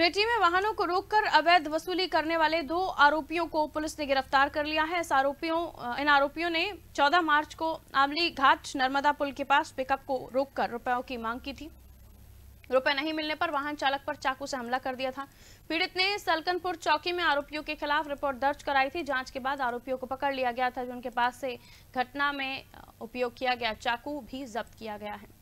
रेटी में वाहनों को रोककर अवैध वसूली करने वाले दो आरोपियों को पुलिस ने गिरफ्तार कर लिया है इस आरोपियों इन आरोपियों ने 14 मार्च को आमली घाट नर्मदा पुल के पास पिकअप को रोककर रुपयों की मांग की थी रुपए नहीं मिलने पर वाहन चालक पर चाकू से हमला कर दिया था पीड़ित ने सलकनपुर चौकी में आरोपियों के खिलाफ रिपोर्ट दर्ज कराई थी जांच के बाद आरोपियों को पकड़ लिया गया था जो उनके पास से घटना में उपयोग किया गया चाकू भी जब्त किया गया है